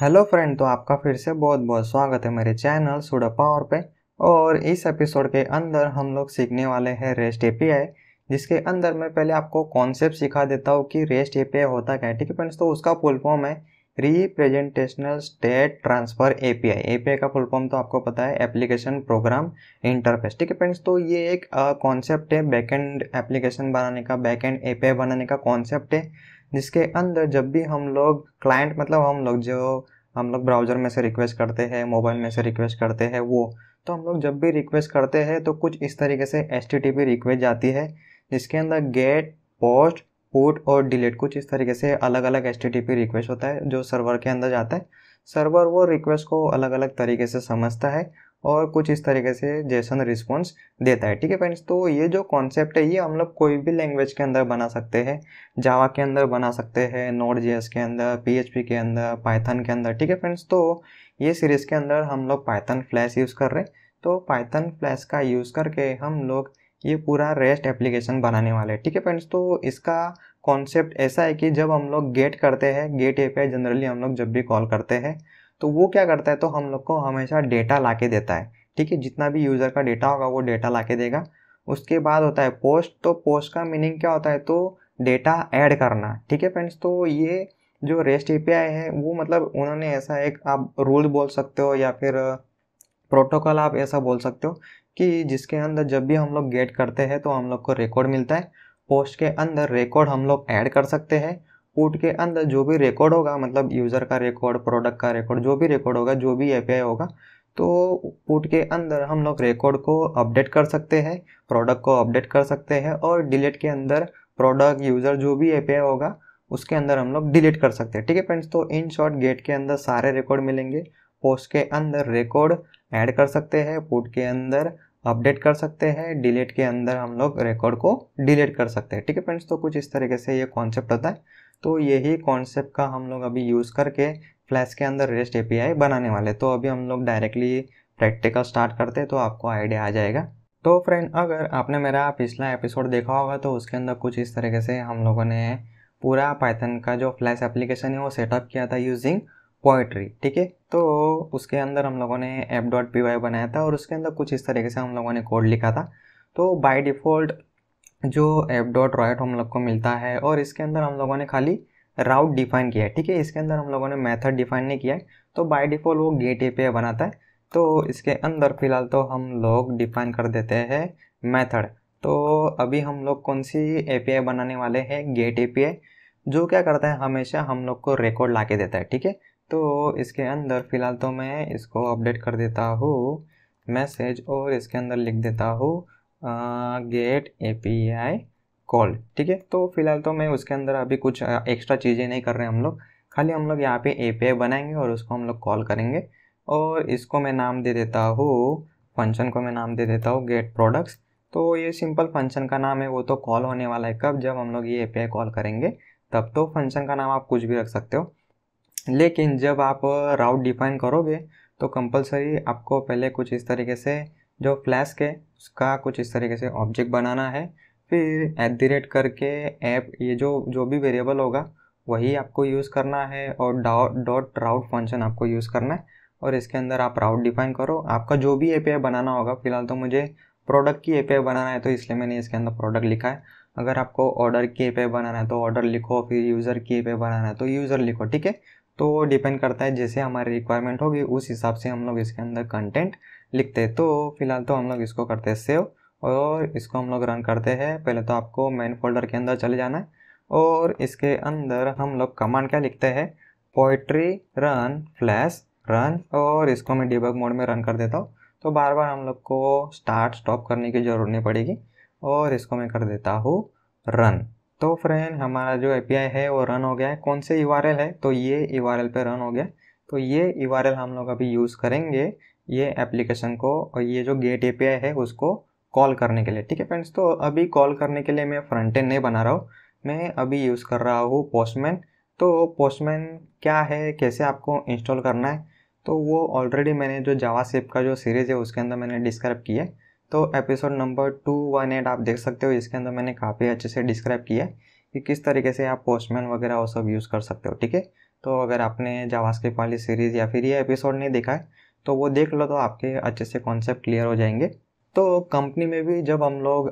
hello friend तो आपका फिर से बहुत बहुत स्वागत है मेरे चैनल सुडा पावर पे और इस एपिसोड के अंदर हम लोग सीखने वाले हैं रेस्ट आई जिसके अंदर मैं पहले आपको कॉन्सेप्ट सिखा देता हूँ कि रेस्ट आई होता क्या है ठीक है फ्रेंड्स तो उसका फुल फॉर्म है representational state transfer API I का फुल फॉर्म तो आपको पता है एप्लीकेशन प्रोग्राम इंटरफेस ठीक है फ्रेंड्स तो ये एक कॉन्सेप्ट है बैकएंड एप्लीकेशन बनाने का बैकएंड एपीआई बनाने का कॉन्सेप्ट है जिसके अंदर जब भी हम लोग क्लाइंट मतलब हम लोग जो हम लोग ब्राउज़र में से रिक्वेस्ट करते हैं मोबाइल में से रिक्वेस्ट करते हैं वो तो हम लोग जब भी रिक्वेस्ट करते हैं तो कुछ इस तरीके से पी रिक्वेस्ट जाती है जिसके अंदर गेट पोस्ट पुट और डिलीट कुछ इस तरीके से अलग अलग पी रिक्वेस्ट होता है जो सर्वर के अंदर जाता है सर्वर वो रिक्वेस्ट को अलग अलग तरीके से समझता है और कुछ इस तरीके से जैसन रिस्पॉन्स देता है ठीक है फ्रेंड्स तो ये जो कॉन्सेप्ट है ये हम लोग कोई भी लैंग्वेज के अंदर बना सकते हैं जावा के अंदर बना सकते हैं नोट जी के अंदर पी के अंदर पाइथन के अंदर ठीक है फ्रेंड्स तो ये सीरीज़ के अंदर हम लोग पाइथन फ्लैश यूज़ कर रहे हैं तो पाइथन फ्लैश का यूज़ करके हम लोग ये पूरा रेस्ट एप्लीकेशन बनाने वाले हैं ठीक है फ्रेंड्स तो इसका कॉन्सेप्ट ऐसा है कि जब हम लोग गेट करते हैं गेट ए जनरली हम लोग जब भी कॉल करते हैं तो वो क्या करता है तो हम लोग को हमेशा डेटा ला के देता है ठीक है जितना भी यूज़र का डेटा होगा वो डेटा ला के देगा उसके बाद होता है पोस्ट तो पोस्ट का मीनिंग क्या होता है तो डेटा ऐड करना ठीक है फ्रेंड्स तो ये जो रेस्ट ए है वो मतलब उन्होंने ऐसा एक आप रूल बोल सकते हो या फिर प्रोटोकॉल आप ऐसा बोल सकते हो कि जिसके अंदर जब भी हम लोग गेट करते हैं तो हम लोग को रिकॉर्ड मिलता है पोस्ट के अंदर रिकॉर्ड हम लोग ऐड कर सकते हैं कोड के अंदर जो भी रिकॉर्ड होगा मतलब यूज़र का रिकॉर्ड प्रोडक्ट का रिकॉर्ड जो भी रिकॉर्ड होगा जो भी एपीआई होगा तो पुट के अंदर हम लोग रिकॉर्ड को अपडेट कर सकते हैं प्रोडक्ट को अपडेट कर सकते हैं और डिलीट के अंदर प्रोडक्ट यूज़र जो भी एपीआई होगा उसके अंदर हम लोग डिलीट कर सकते हैं ठीक है फ्रेंड्स तो इन शॉर्ट गेट के अंदर सारे रिकॉर्ड मिलेंगे पोस्ट के अंदर रिकॉर्ड ऐड कर सकते हैं पुट के अंदर अपडेट कर सकते हैं डिलीट के अंदर हम लोग रिकॉर्ड को डिलीट कर सकते हैं ठीक है फ्रेंड्स तो कुछ इस तरीके से ये कॉन्सेप्ट होता है तो यही कॉन्सेप्ट का हम लोग अभी यूज़ करके फ्लैश के अंदर रेस्ट ए बनाने वाले तो अभी हम लोग डायरेक्टली प्रैक्टिकल स्टार्ट करते तो आपको आइडिया आ जाएगा तो फ्रेंड अगर आपने मेरा पिछला एपिसोड देखा होगा तो उसके अंदर कुछ इस तरीके से हम लोगों ने पूरा पाइथन का जो फ्लैश एप्लीकेशन है वो सेटअप किया था यूजिंग पोइट्री ठीक है तो उसके अंदर हम लोगों ने एप डॉट पी वाई बनाया था और उसके अंदर कुछ इस तरीके से हम लोगों ने कोड लिखा था तो बाय डिफ़ॉल्ट जो एप डॉट रॉयट हम लोग को मिलता है और इसके अंदर हम लोगों ने खाली राउट डिफाइन किया है ठीक है इसके अंदर हम लोगों ने मेथड डिफाइन नहीं किया है तो बाय डिफ़ॉल्ट वो गेट ए बनाता है तो इसके अंदर फिलहाल तो हम लोग डिफाइन कर देते हैं मेथड तो अभी हम लोग कौन सी ए बनाने वाले हैं गेट ए जो क्या करता है हमेशा हम लोग को रिकॉर्ड ला के देता है ठीक है तो इसके अंदर फिलहाल तो मैं इसको अपडेट कर देता हूँ मैसेज और इसके अंदर लिख देता हूँ get A P I call ठीक है तो फिलहाल तो मैं उसके अंदर अभी कुछ एक्स्ट्रा चीज़ें नहीं कर रहे हैं हम लोग खाली हम लोग यहाँ पे ए पी आई बनाएंगे और उसको हम लोग कॉल करेंगे और इसको मैं नाम दे देता हूँ फंक्शन को मैं नाम दे देता हूँ गेट प्रोडक्ट्स तो ये सिंपल फंक्शन का नाम है वो तो कॉल होने वाला है कब जब हम लोग ये ए पी आई कॉल करेंगे तब तो फंक्शन का नाम आप कुछ भी रख सकते हो लेकिन जब आप राउट डिफाइन करोगे तो कंपलसरी आपको पहले कुछ इस तरीके से जो फ्लैस्क है उसका कुछ इस तरीके से ऑब्जेक्ट बनाना है फिर एट दी रेट करके ऐप ये जो जो भी वेरिएबल होगा वही आपको यूज़ करना है और डॉट राउट फंक्शन आपको यूज़ करना है और इसके अंदर आप राउट डिफाइन करो आपका जो भी ए बनाना होगा फिलहाल तो मुझे प्रोडक्ट की ए बनाना है तो इसलिए मैंने इसके अंदर प्रोडक्ट लिखा है अगर आपको ऑर्डर की ए बनाना है तो ऑर्डर लिखो फिर यूज़र की ए बनाना है तो यूज़र लिखो ठीक है तो डिपेंड करता है जैसे हमारी रिक्वायरमेंट होगी उस हिसाब से हम लोग इसके अंदर कंटेंट लिखते हैं तो फिलहाल तो हम लोग इसको करते हैं सेव और इसको हम लोग रन करते हैं पहले तो आपको मेन फोल्डर के अंदर चले जाना है और इसके अंदर हम लोग कमांड क्या लिखते हैं पोइट्री रन फ्लैश रन और इसको मैं डिबग मोड में रन कर देता हूँ तो बार बार हम लोग को स्टार्ट स्टॉप करने की ज़रूरत नहीं पड़ेगी और इसको मैं कर देता हूँ रन तो फ्रेंड हमारा जो ए है वो रन हो गया है कौन से यू है तो ये यू पे रन हो गया तो ये यू हम लोग अभी यूज़ करेंगे ये एप्लीकेशन को और ये जो गेट ए है उसको कॉल करने के लिए ठीक है फ्रेंड्स तो अभी कॉल करने के लिए मैं फ्रंट एंड नहीं बना रहा हूँ मैं अभी यूज़ कर रहा हूँ पोस्टमैन तो पोस्टमैन क्या है कैसे आपको इंस्टॉल करना है तो वो ऑलरेडी मैंने जो जावा सेप का जो सीरीज़ है उसके अंदर मैंने डिस्क्राइब किया है तो episode number two one eight आप देख सकते हो इसके अंदर मैंने काफ़ी अच्छे से डिस्क्राइब किया है कि किस तरीके से आप पोस्टमैन वगैरह वो सब यूज़ कर सकते हो ठीक है तो अगर आपने जावास्क्रिप्ट वाली सीरीज़ या फिर ये एपिसोड नहीं देखा है तो वो देख लो तो आपके अच्छे से कॉन्सेप्ट क्लियर हो जाएंगे तो कंपनी में भी जब हम लोग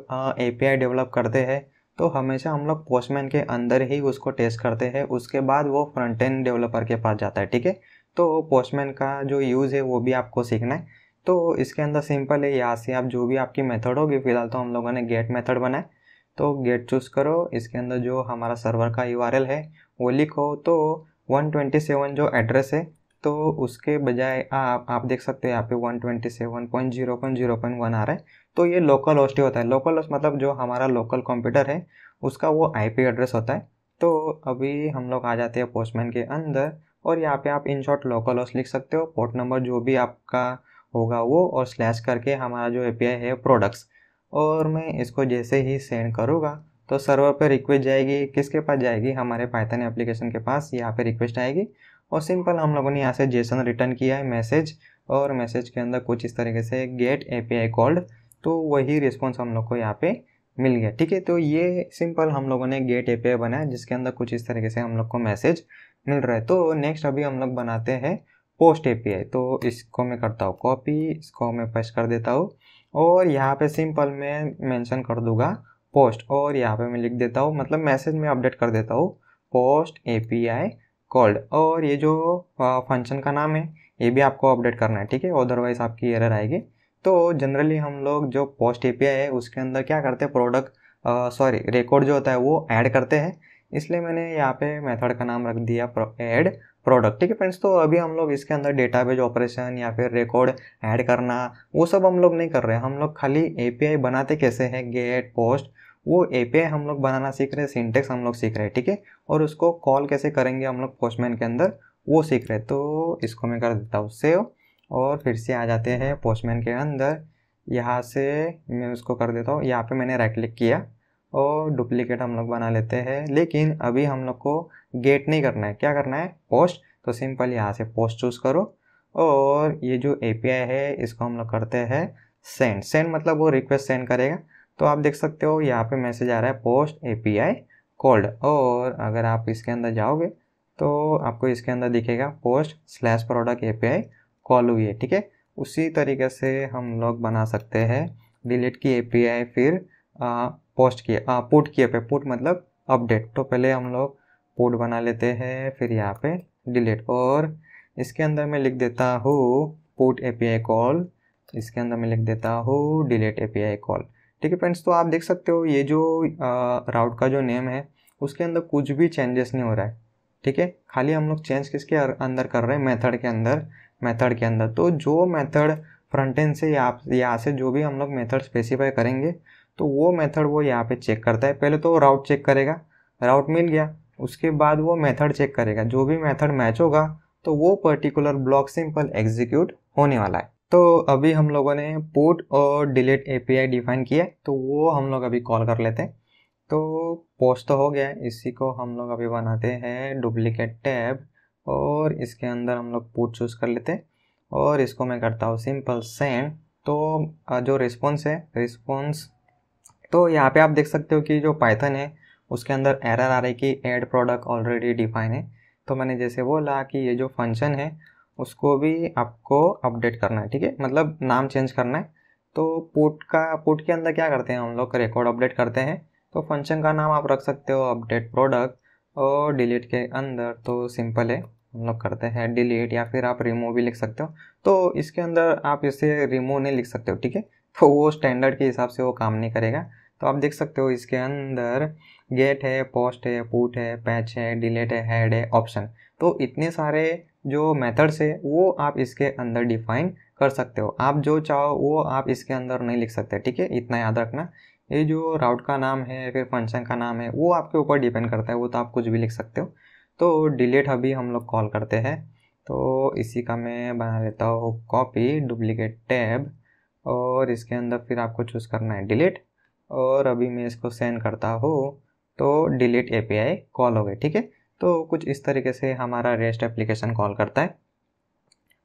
ए डेवलप करते हैं तो हमेशा हम लोग पोस्टमैन के अंदर ही उसको टेस्ट करते हैं उसके बाद वो फ्रंट एंड डेवलपर के पास जाता है ठीक है तो पोस्टमैन का जो यूज़ है वो भी आपको सीखना है तो इसके अंदर सिंपल है यहाँ से आप जो भी आपकी मेथड होगी फिलहाल तो हम लोगों ने गेट मेथड बनाए तो गेट चूज़ करो इसके अंदर जो हमारा सर्वर का यू है वो लिखो तो 127 जो एड्रेस है तो उसके बजाय आप आप देख सकते हैं यहाँ पे one twenty seven point zero point zero point one आ रहा है तो ये लोकल होस्ट होता है लोकल होस्ट मतलब जो हमारा लोकल कंप्यूटर है उसका वो आईपी एड्रेस होता है तो अभी हम लोग आ जाते हैं पोस्टमैन के अंदर और यहाँ पे आप इन शॉर्ट लोकल होस्ट लिख सकते हो पोर्ट नंबर जो भी आपका होगा वो और स्लैश करके हमारा जो ए है प्रोडक्ट्स और मैं इसको जैसे ही सेंड करूँगा तो सर्वर पर रिक्वेस्ट जाएगी किसके पास जाएगी हमारे पाइथन एप्लीकेशन के पास यहाँ पे रिक्वेस्ट आएगी और सिंपल हम लोगों ने यहाँ से जेसन रिटर्न किया है मैसेज और मैसेज के अंदर कुछ इस तरीके से गेट ए पी कॉल्ड तो वही रिस्पॉन्स हम लोग को यहाँ पे मिल गया ठीक है तो ये सिंपल हम लोगों ने गेट ए बनाया जिसके अंदर कुछ इस तरीके से हम लोग को मैसेज मिल रहा है तो नेक्स्ट अभी हम लोग बनाते हैं पोस्ट ए तो इसको मैं करता हूँ कॉपी इसको मैं पेस्ट कर देता हूँ और यहाँ पे सिंपल मैं मेंशन कर दूंगा पोस्ट और यहाँ पे मैं लिख देता हूँ मतलब मैसेज में अपडेट कर देता हूँ पोस्ट ए कॉल्ड और ये जो फंक्शन का नाम है ये भी आपको अपडेट करना है ठीक है अदरवाइज आपकी एरर आएगी तो जनरली हम लोग जो पोस्ट ए है उसके अंदर क्या करते हैं प्रोडक्ट सॉरी रिकॉर्ड जो होता है वो ऐड करते हैं इसलिए मैंने यहाँ पे मेथड का नाम रख दिया ऐड प्रोडक्ट ठीक है फ्रेंड्स तो अभी हम लोग इसके अंदर डेटाबेज ऑपरेशन या फिर रिकॉर्ड ऐड करना वो सब हम लोग नहीं कर रहे हम लोग खाली एपीआई बनाते कैसे हैं गेट पोस्ट वो ए हम लोग बनाना सीख रहे हैं सिंटेक्स हम लोग सीख रहे हैं ठीक है और उसको कॉल कैसे करेंगे हम लोग पोस्टमैन के अंदर वो सीख रहे तो इसको मैं कर देता हूँ सेव और फिर से आ जाते हैं पोस्टमैन के अंदर यहाँ से मैं उसको कर देता हूँ यहाँ पे मैंने राइट क्लिक किया और डुप्लीकेट हम लोग बना लेते हैं लेकिन अभी हम लोग को गेट नहीं करना है क्या करना है पोस्ट तो सिंपल यहाँ से पोस्ट चूज़ करो और ये जो ए है इसको हम लोग करते हैं सेंड सेंड मतलब वो रिक्वेस्ट सेंड करेगा तो आप देख सकते हो यहाँ पे मैसेज आ रहा है पोस्ट एपीआई कॉल्ड और अगर आप इसके अंदर जाओगे तो आपको इसके अंदर दिखेगा post slash product API call हुई है ठीक है उसी तरीके से हम लोग बना सकते हैं डिलीट की एपीआई फिर आ, पोस्ट किए पुट किए पे पुट मतलब अपडेट तो पहले हम लोग पुट बना लेते हैं फिर यहाँ पे डिलीट और इसके अंदर मैं लिख देता हूँ पुट एपीआई कॉल इसके अंदर मैं लिख देता हूँ डिलीट एपीआई कॉल ठीक है फ्रेंड्स तो आप देख सकते हो ये जो राउट का जो नेम है उसके अंदर कुछ भी चेंजेस नहीं हो रहा है ठीक है खाली हम लोग चेंज किसके अंदर कर रहे हैं मेथड के अंदर मेथड के अंदर तो जो मेथड फ्रंट एंड से या यहाँ से जो भी हम लोग मेथड स्पेसिफाई करेंगे तो वो मेथड वो यहाँ पे चेक करता है पहले तो राउट चेक करेगा राउट मिल गया उसके बाद वो मेथड चेक करेगा जो भी मेथड मैच होगा तो वो पर्टिकुलर ब्लॉक सिंपल एग्जीक्यूट होने वाला है तो अभी हम लोगों ने पुट और डिलीट एपीआई डिफाइन किया तो वो हम लोग अभी कॉल कर लेते हैं तो पोस्ट तो हो गया इसी को हम लोग अभी बनाते हैं डुप्लीकेट टैब और इसके अंदर हम लोग पुट चूज़ कर लेते हैं और इसको मैं करता हूँ सिंपल सेंड तो जो रिस्पॉन्स है रिस्पॉन्स तो यहाँ पे आप देख सकते हो कि जो पाइथन है उसके अंदर एरर आ रही है कि एड प्रोडक्ट ऑलरेडी डिफाइन है तो मैंने जैसे बोला कि ये जो फंक्शन है उसको भी आपको अपडेट करना है ठीक है मतलब नाम चेंज करना है तो पोर्ट का पोर्ट के अंदर क्या करते हैं हम लोग रिकॉर्ड अपडेट करते हैं तो फंक्शन का नाम आप रख सकते हो अपडेट प्रोडक्ट और डिलीट के अंदर तो सिंपल है हम लोग करते हैं डिलीट या फिर आप रिमूव भी लिख सकते हो तो इसके अंदर आप इसे रिमूव नहीं लिख सकते हो ठीक है तो वो स्टैंडर्ड के हिसाब से वो काम नहीं करेगा तो आप देख सकते हो इसके अंदर गेट है पोस्ट है पुट है पैच है डिलेट है हेड है ऑप्शन तो इतने सारे जो मेथड्स है वो आप इसके अंदर डिफाइन कर सकते हो आप जो चाहो वो आप इसके अंदर नहीं लिख सकते ठीक है इतना याद रखना ये जो राउट का नाम है या फिर फंक्शन का नाम है वो आपके ऊपर डिपेंड करता है वो तो आप कुछ भी लिख सकते हो तो डिलीट अभी हम लोग कॉल करते हैं तो इसी का मैं बना लेता हूँ कॉपी डुप्लीकेट टैब और इसके अंदर फिर आपको चूज़ करना है डिलीट और अभी मैं इसको सेंड करता हूँ तो डिलीट एपीआई कॉल हो गई ठीक है तो कुछ इस तरीके से हमारा रेस्ट एप्लीकेशन कॉल करता है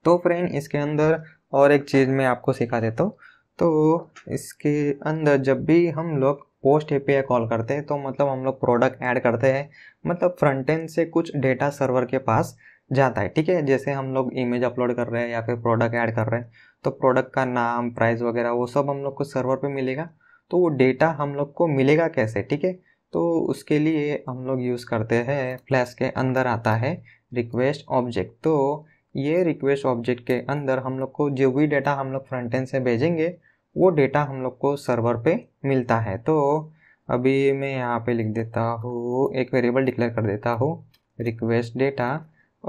तो फ्रेंड इसके अंदर और एक चीज़ मैं आपको सिखा देता हूँ तो इसके अंदर जब भी हम लोग पोस्ट ए कॉल करते हैं तो मतलब हम लोग प्रोडक्ट ऐड करते हैं मतलब फ्रंट एंड से कुछ डेटा सर्वर के पास जाता है ठीक है जैसे हम लोग इमेज अपलोड कर रहे हैं या फिर प्रोडक्ट ऐड कर रहे हैं तो प्रोडक्ट का नाम प्राइस वगैरह वो सब हम लोग को सर्वर पे मिलेगा तो वो डेटा हम लोग को मिलेगा कैसे ठीक है तो उसके लिए हम लोग यूज़ करते हैं फ्लैश के अंदर आता है रिक्वेस्ट ऑब्जेक्ट तो ये रिक्वेस्ट ऑब्जेक्ट के अंदर हम लोग को जो भी डेटा हम लोग फ्रंट एंड से भेजेंगे वो डेटा हम लोग को सर्वर पे मिलता है तो अभी मैं यहाँ पे लिख देता हूँ एक वेरिएबल डिक्लेयर कर देता हूँ रिक्वेस्ट डेटा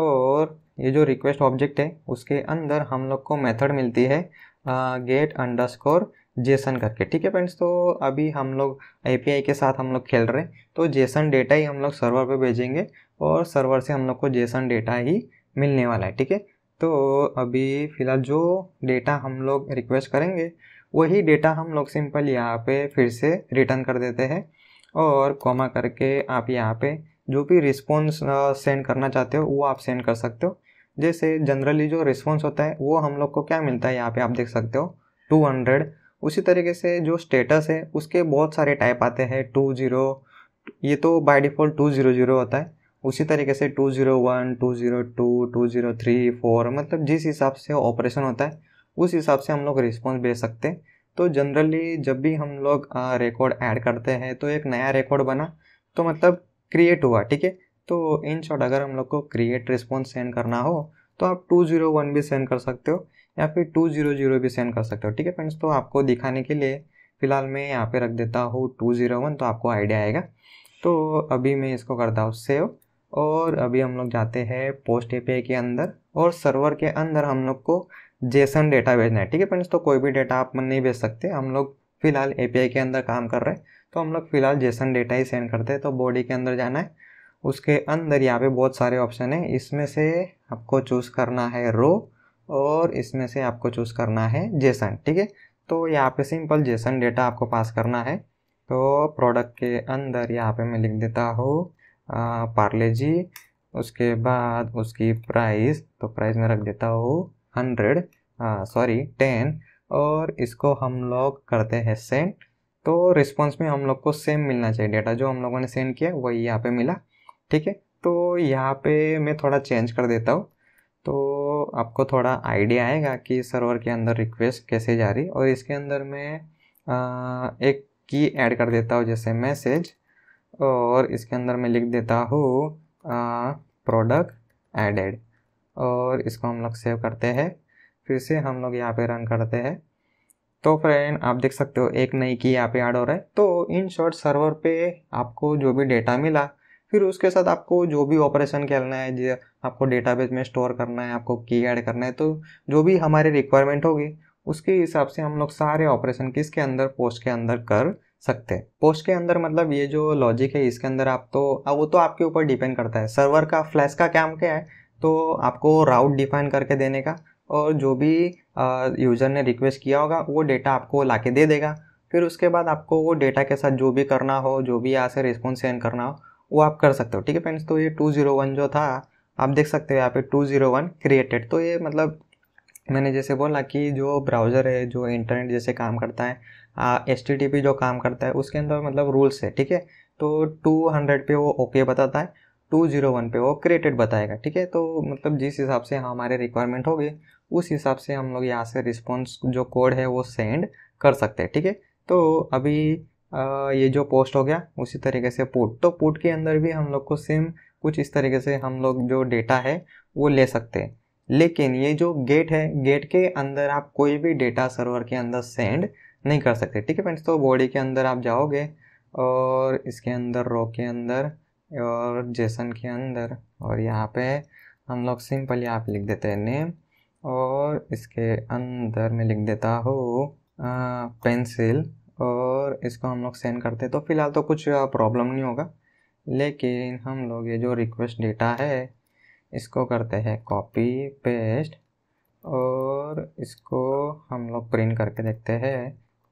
और ये जो रिक्वेस्ट ऑब्जेक्ट है उसके अंदर हम लोग को मेथड मिलती है गेट अंडर स्कोर जेसन करके ठीक है फ्रेंड्स तो अभी हम लोग एपीआई के साथ हम लोग खेल रहे हैं तो जेसन डेटा ही हम लोग सर्वर पे भेजेंगे और सर्वर से हम लोग को जेसन डेटा ही मिलने वाला है ठीक है तो अभी फ़िलहाल जो डेटा हम लोग रिक्वेस्ट करेंगे वही डेटा हम लोग सिंपल यहाँ पे फिर से रिटर्न कर देते हैं और कॉमा करके आप यहाँ पे जो भी रिस्पॉन्स सेंड करना चाहते हो वो आप सेंड कर सकते हो जैसे जनरली जो रिस्पॉन्स होता है वो हम लोग को क्या मिलता है यहाँ पे आप देख सकते हो 200 उसी तरीके से जो स्टेटस है उसके बहुत सारे टाइप आते हैं टू ज़ीरो ये तो by default two zero zero होता है उसी तरीके से two zero one two zero two two zero three four मतलब जिस हिसाब से ऑपरेशन होता है उस हिसाब से हम लोग रिस्पॉन्स भेज सकते हैं तो जनरली जब भी हम लोग रिकॉर्ड ऐड करते हैं तो एक नया रिकॉर्ड बना तो मतलब क्रिएट हुआ ठीक है तो इन शॉर्ट अगर हम लोग को क्रिएट रिस्पॉन्स सेंड करना हो तो आप टू ज़ीरो वन भी सेंड कर सकते हो या फिर टू जीरो जीरो भी सेंड कर सकते हो ठीक है फ्रेंड्स तो आपको दिखाने के लिए फ़िलहाल मैं यहाँ पे रख देता हूँ टू जीरो वन तो आपको आइडिया आएगा तो अभी मैं इसको करता हूँ सेव और अभी हम लोग जाते हैं पोस्ट ए के अंदर और सर्वर के अंदर हम लोग को जेसन डेटा भेजना है ठीक है फ्रेंड्स तो कोई भी डेटा आप नहीं भेज सकते हम लोग फ़िलहाल ए के अंदर काम कर रहे हैं तो हम लोग फ़िलहाल जेसन डेटा ही सेंड करते हैं तो बॉडी के अंदर जाना है उसके अंदर यहाँ पे बहुत सारे ऑप्शन हैं इसमें से आपको चूज़ करना है रो और इसमें से आपको चूज़ करना है जेसन ठीक है तो यहाँ पे सिंपल जेसन डेटा आपको पास करना है तो प्रोडक्ट के अंदर यहाँ पे मैं लिख देता हूँ पार्ले जी उसके बाद उसकी प्राइस तो प्राइस में रख देता हूँ हंड्रेड सॉरी टेन और इसको हम लोग करते हैं सेंड तो रिस्पॉन्स में हम लोग को सेम मिलना चाहिए डेटा जो हम लोगों ने सेंड किया वही यहाँ पे मिला ठीक है तो यहाँ पे मैं थोड़ा चेंज कर देता हूँ तो आपको थोड़ा आइडिया आएगा कि सर्वर के अंदर रिक्वेस्ट कैसे जा रही और इसके अंदर मैं एक की ऐड कर देता हूँ जैसे मैसेज और इसके अंदर मैं लिख देता हूँ प्रोडक्ट एडेड और इसको हम लोग सेव करते हैं फिर से हम लोग यहाँ पे रन करते हैं तो फ्रेंड आप देख सकते हो एक नई की यहाँ पे ऐड हो रहा है तो इन शॉर्ट सर्वर पे आपको जो भी डेटा मिला फिर उसके साथ आपको जो भी ऑपरेशन करना है जो आपको डेटाबेस में स्टोर करना है आपको की ऐड करना है तो जो भी हमारे रिक्वायरमेंट होगी उसके हिसाब से हम लोग सारे ऑपरेशन किसके अंदर पोस्ट के अंदर कर सकते हैं पोस्ट के अंदर मतलब ये जो लॉजिक है इसके अंदर आप तो वो तो आपके ऊपर डिपेंड करता है सर्वर का फ्लैश का काम क्या है तो आपको राउट डिफाइन करके देने का और जो भी यूज़र ने रिक्वेस्ट किया होगा वो डेटा आपको ला दे देगा फिर उसके बाद आपको वो डेटा के साथ जो भी करना हो जो भी यहाँ से रिस्पॉन्स सेंड करना हो वो आप कर सकते हो ठीक है फ्रेंड्स तो ये टू ज़ीरो वन जो था आप देख सकते हो यहाँ पे टू ज़ीरो वन क्रिएटेड तो ये मतलब मैंने जैसे बोला कि जो ब्राउज़र है जो इंटरनेट जैसे काम करता है एस टी टी पी जो काम करता है उसके अंदर मतलब रूल्स है ठीक है तो टू हंड्रेड पे वो ओके okay बताता है टू जीरो वन पे वो क्रिएटेड बताएगा ठीक है तो मतलब जिस हिसाब से हमारे रिक्वायरमेंट होगी उस हिसाब से हम लोग यहाँ से रिस्पॉन्स जो कोड है वो सेंड कर सकते हैं ठीक है तो अभी ये जो पोस्ट हो गया उसी तरीके से पुट तो पुट के अंदर भी हम लोग को सेम कुछ इस तरीके से हम लोग जो डेटा है वो ले सकते हैं लेकिन ये जो गेट है गेट के अंदर आप कोई भी डेटा सर्वर के अंदर सेंड नहीं कर सकते ठीक है फ्रेंड्स तो बॉडी के अंदर आप जाओगे और इसके अंदर रो के अंदर और जेसन के अंदर और यहाँ पे हम लोग सिंपल यहाँ पे लिख देते हैं नेम और इसके अंदर मैं लिख देता हूँ पेंसिल और इसको हम लोग सेंड करते हैं तो फ़िलहाल तो कुछ प्रॉब्लम नहीं होगा लेकिन हम लोग ये जो रिक्वेस्ट डेटा है इसको करते हैं कॉपी पेस्ट और इसको हम लोग प्रिंट करके देखते हैं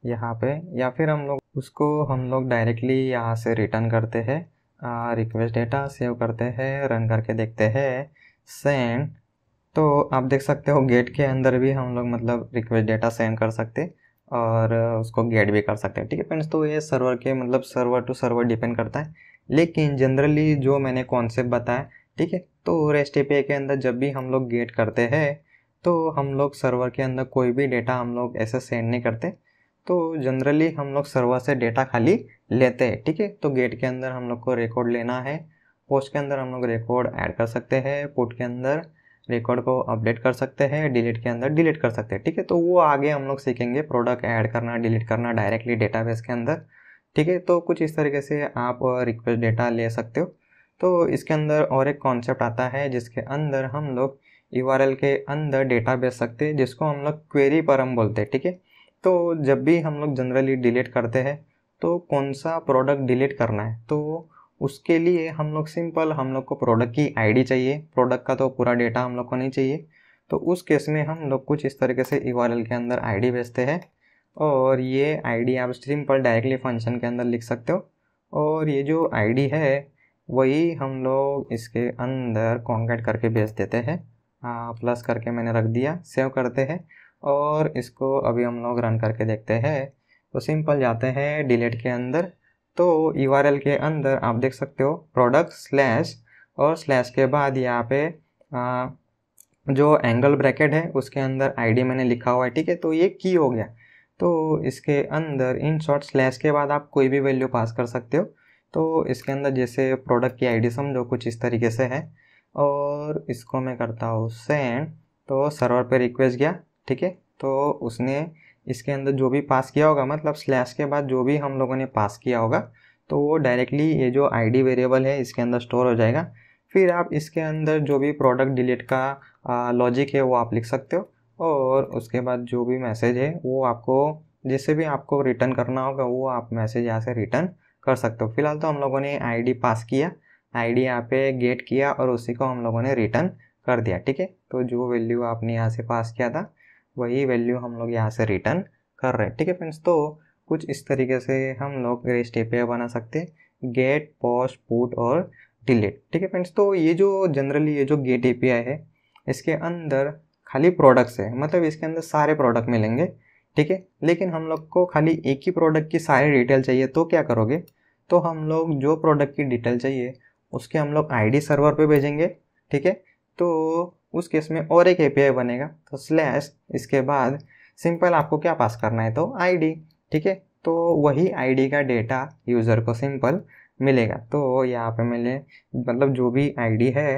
यहाँ पे या फिर हम लोग उसको हम लोग डायरेक्टली यहाँ से रिटर्न करते हैं रिक्वेस्ट डेटा सेव करते हैं रन करके देखते हैं सेंड तो आप देख सकते हो गेट के अंदर भी हम लोग मतलब रिक्वेस्ट डेटा सेंड कर सकते और उसको गेट भी कर सकते हैं ठीक है फ्रेंड्स तो ये सर्वर के मतलब सर्वर टू सर्वर डिपेंड करता है लेकिन जनरली जो मैंने कॉन्सेप्ट बताया ठीक है तो रेस्ट ए के अंदर जब भी हम लोग गेट करते हैं तो हम लोग सर्वर के अंदर कोई भी डेटा हम लोग ऐसे सेंड नहीं करते तो जनरली हम लोग सर्वर से डेटा खाली लेते हैं ठीक है तो गेट के अंदर हम लोग को रिकॉर्ड लेना है पोस्ट के अंदर हम लोग रिकॉर्ड ऐड कर सकते हैं पुट के अंदर रिकॉर्ड को अपडेट कर सकते हैं डिलीट के अंदर डिलीट कर सकते हैं ठीक है तो वो आगे हम लोग सीखेंगे प्रोडक्ट ऐड करना डिलीट करना डायरेक्टली डेटाबेस के अंदर ठीक है तो कुछ इस तरीके से आप रिक्वेस्ट डेटा ले सकते हो तो इसके अंदर और एक कॉन्सेप्ट आता है जिसके अंदर हम लोग यू के अंदर डेटा भेज सकते हैं जिसको हम लोग क्वेरी पर हम बोलते हैं ठीक है तो जब भी हम लोग जनरली डिलीट करते हैं तो कौन सा प्रोडक्ट डिलीट करना है तो उसके लिए हम लोग सिंपल हम लोग को प्रोडक्ट की आईडी चाहिए प्रोडक्ट का तो पूरा डेटा हम लोग को नहीं चाहिए तो उस केस में हम लोग कुछ इस तरीके से यू के अंदर आईडी भेजते हैं और ये आईडी आप सिंपल डायरेक्टली फंक्शन के अंदर लिख सकते हो और ये जो आईडी है वही हम लोग इसके अंदर कॉन्केट करके भेज देते हैं प्लस हाँ, करके मैंने रख दिया सेव करते हैं और इसको अभी हम लोग रन करके देखते हैं तो सिंपल जाते हैं डिलेट के अंदर तो यू के अंदर आप देख सकते हो प्रोडक्ट स्लैश और स्लैश के बाद यहाँ पे आ, जो एंगल ब्रैकेट है उसके अंदर आईडी मैंने लिखा हुआ है ठीक है तो ये की हो गया तो इसके अंदर इन शॉर्ट स्लैश के बाद आप कोई भी वैल्यू पास कर सकते हो तो इसके अंदर जैसे प्रोडक्ट की आईडी समझो कुछ इस तरीके से है और इसको मैं करता हूँ सेंड तो सर्वर पे रिक्वेस्ट गया ठीक है तो उसने इसके अंदर जो भी पास किया होगा मतलब स्लैश के बाद जो भी हम लोगों ने पास किया होगा तो वो डायरेक्टली ये जो आईडी वेरिएबल है इसके अंदर स्टोर हो जाएगा फिर आप इसके अंदर जो भी प्रोडक्ट डिलीट का लॉजिक है वो आप लिख सकते हो और उसके बाद जो भी मैसेज है वो आपको जिससे भी आपको रिटर्न करना होगा वो आप मैसेज यहाँ से रिटर्न कर सकते हो फिलहाल तो हम लोगों ने आईडी पास किया आईडी यहाँ पे गेट किया और उसी को हम लोगों ने रिटर्न कर दिया ठीक है तो जो वैल्यू आपने यहाँ से पास किया था वही वैल्यू हम लोग यहाँ से रिटर्न कर रहे हैं ठीक है फ्रेंड्स तो कुछ इस तरीके से हम लोग रेस्ट ए बना सकते हैं गेट पॉस्ट पुट और डिलीट ठीक है फ्रेंड्स तो ये जो जनरली ये जो गेट ए है इसके अंदर खाली प्रोडक्ट्स है मतलब इसके अंदर सारे प्रोडक्ट मिलेंगे ठीक है लेकिन हम लोग को खाली एक ही प्रोडक्ट की सारी डिटेल चाहिए तो क्या करोगे तो हम लोग जो प्रोडक्ट की डिटेल चाहिए उसके हम लोग आईडी सर्वर पे भेजेंगे ठीक है तो उस केस में और एक ए बनेगा तो स्लैश इसके बाद सिंपल आपको क्या पास करना है तो आईडी ठीक है तो वही आईडी का डेटा यूज़र को सिंपल मिलेगा तो यहाँ पे मैंने मतलब जो भी आईडी है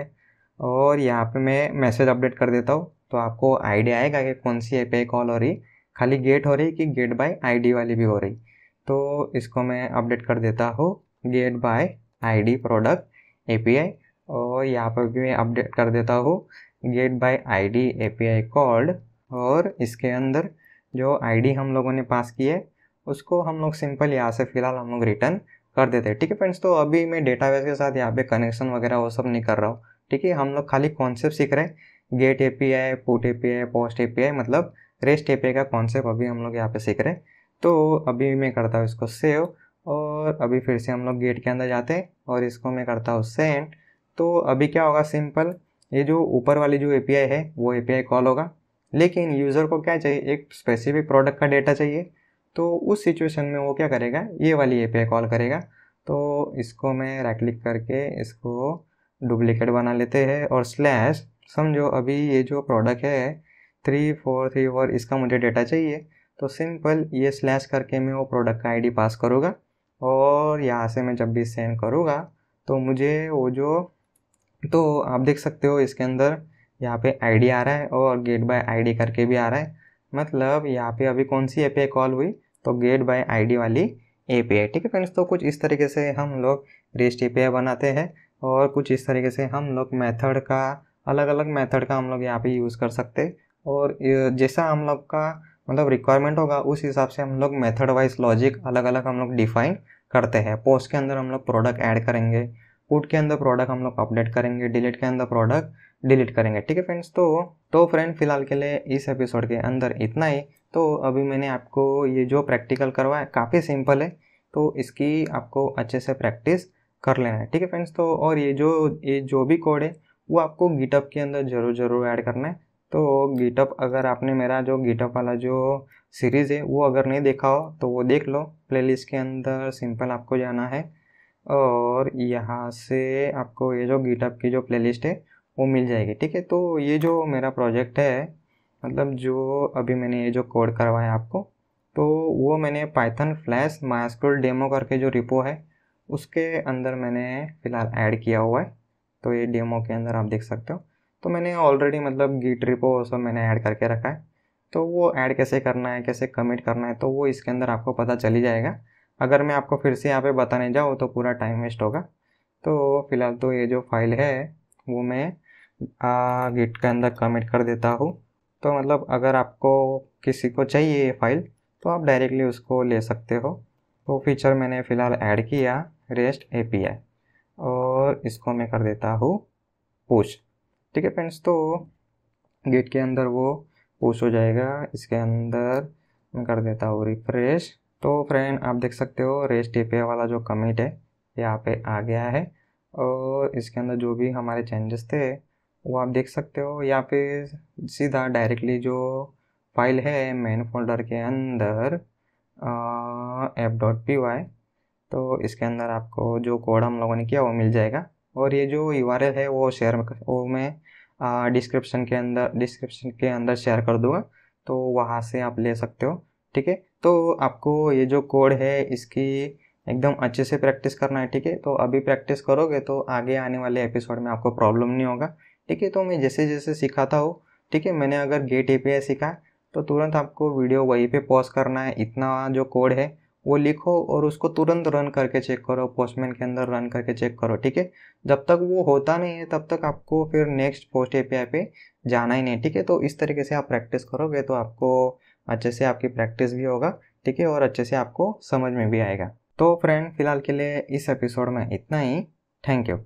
और यहाँ पे मैं मैसेज अपडेट कर देता हूँ तो आपको आईडी आएगा कि कौन सी ए कॉल हो रही खाली गेट हो रही कि गेट बाय आईडी वाली भी हो रही तो इसको मैं अपडेट कर देता हूँ get by ID product API और यहाँ पर भी मैं अपडेट कर देता हूँ get by ID API called और इसके अंदर जो आईडी हम लोगों ने पास की है उसको हम लोग सिंपल यहाँ से फिलहाल हम लोग रिटर्न कर देते हैं ठीक है फ्रेंड्स तो अभी मैं डेटाबेस के साथ यहाँ पे कनेक्शन वगैरह वो सब नहीं कर रहा हूँ ठीक है हम लोग खाली कॉन्सेप्ट सीख रहे हैं get A P I put A P I post A P I मतलब रेस्ट ए पी आई का कॉन्सेप्ट अभी हम लोग यहाँ पे सीख रहे हैं तो अभी मैं करता हूँ इसको सेव और अभी फिर से हम लोग गेट के अंदर जाते हैं और इसको मैं करता हूँ सेंड तो अभी क्या होगा सिंपल ये जो ऊपर वाली जो ए है वो ए कॉल होगा लेकिन यूज़र को क्या चाहिए एक स्पेसिफिक प्रोडक्ट का डेटा चाहिए तो उस सिचुएशन में वो क्या करेगा ये वाली ए कॉल करेगा तो इसको मैं राइट क्लिक करके इसको डुप्लीकेट बना लेते हैं और स्लैश समझो अभी ये जो प्रोडक्ट है थ्री फोर थ्री फोर इसका मुझे डेटा चाहिए तो सिंपल ये स्लैश करके मैं वो प्रोडक्ट का आईडी पास करूँगा और यहाँ से मैं जब भी सेंड करूँगा तो मुझे वो जो तो आप देख सकते हो इसके अंदर यहाँ पे आई आ रहा है और गेट बाय आई करके भी आ रहा है मतलब यहाँ पे अभी कौन सी ए कॉल हुई तो गेट बाय आई वाली ए ठीक है फ्रेंड्स तो कुछ इस तरीके से हम लोग रेस्ट ए बनाते हैं और कुछ इस तरीके से हम लोग मेथड का अलग अलग मेथड का हम लोग यहाँ पे यूज़ कर सकते और जैसा हम लोग का मतलब रिक्वायरमेंट होगा उस हिसाब से हम लोग मेथड वाइज लॉजिक अलग अलग हम लोग डिफाइन करते हैं पोस्ट के अंदर हम लोग प्रोडक्ट ऐड करेंगे पुट के अंदर प्रोडक्ट हम लोग अपडेट करेंगे डिलीट के अंदर प्रोडक्ट डिलीट करेंगे ठीक है फ्रेंड्स तो तो फ्रेंड फिलहाल के लिए इस एपिसोड के अंदर इतना ही तो अभी मैंने आपको ये जो प्रैक्टिकल करवाया काफ़ी सिंपल है तो इसकी आपको अच्छे से प्रैक्टिस कर लेना है ठीक है फ्रेंड्स तो और ये जो ये जो भी कोड है वो आपको गिटअप के अंदर ज़रूर ज़रूर ऐड करना है तो गिटअप अगर आपने मेरा जो गिटअप वाला जो सीरीज़ है वो अगर नहीं देखा हो तो वो देख लो प्लेलिस्ट के अंदर सिंपल आपको जाना है और यहाँ से आपको ये जो गिटअप की जो प्लेलिस्ट है वो मिल जाएगी ठीक है तो ये जो मेरा प्रोजेक्ट है मतलब जो अभी मैंने ये जो कोड करवाया आपको तो वो मैंने पाइथन फ्लैश मायास्कुल डेमो करके जो रिपो है उसके अंदर मैंने फ़िलहाल ऐड किया हुआ है तो ये डेमो के अंदर आप देख सकते हो तो मैंने ऑलरेडी मतलब गीट रिपो सब मैंने ऐड करके रखा है तो वो ऐड कैसे करना है कैसे कमिट करना है तो वो इसके अंदर आपको पता चली जाएगा अगर मैं आपको फिर से यहाँ पे बताने जाऊँ तो पूरा टाइम वेस्ट होगा तो फ़िलहाल तो ये जो फाइल है वो मैं गिट के अंदर कमिट कर देता हूँ तो मतलब अगर आपको किसी को चाहिए ये फाइल तो आप डायरेक्टली उसको ले सकते हो तो फीचर मैंने फ़िलहाल ऐड किया रेस्ट ए और इसको मैं कर देता हूँ पूछ ठीक है फ्रेंड्स तो गेट के अंदर वो पूछ हो जाएगा इसके अंदर मैं कर देता हूँ रिफ्रेश तो फ्रेंड आप देख सकते हो रेस टीपे वाला जो कमिट है यहाँ पे आ गया है और इसके अंदर जो भी हमारे चेंजेस थे वो आप देख सकते हो यहाँ पे सीधा डायरेक्टली जो फाइल है मेन फोल्डर के अंदर एप डॉट पी वाई तो इसके अंदर आपको जो कोड हम लोगों ने किया वो मिल जाएगा और ये जो यू आर एल है वो शेयर वो मैं डिस्क्रिप्शन के अंदर डिस्क्रिप्शन के अंदर शेयर कर दूँगा तो वहाँ से आप ले सकते हो ठीक है तो आपको ये जो कोड है इसकी एकदम अच्छे से प्रैक्टिस करना है ठीक है तो अभी प्रैक्टिस करोगे तो आगे आने वाले एपिसोड में आपको प्रॉब्लम नहीं होगा ठीक है तो मैं जैसे जैसे सिखाता हूँ ठीक है मैंने अगर गेट ए सीखा तो तुरंत आपको वीडियो वहीं पे पॉज करना है इतना जो कोड है वो लिखो और उसको तुरंत रन करके चेक करो पोस्टमैन के अंदर रन करके चेक करो ठीक है जब तक वो होता नहीं है तब तक आपको फिर नेक्स्ट पोस्ट ए पे जाना ही नहीं ठीक है तो इस तरीके से आप प्रैक्टिस करोगे तो आपको अच्छे से आपकी प्रैक्टिस भी होगा ठीक है और अच्छे से आपको समझ में भी आएगा तो फ्रेंड फिलहाल के लिए इस एपिसोड में इतना ही थैंक यू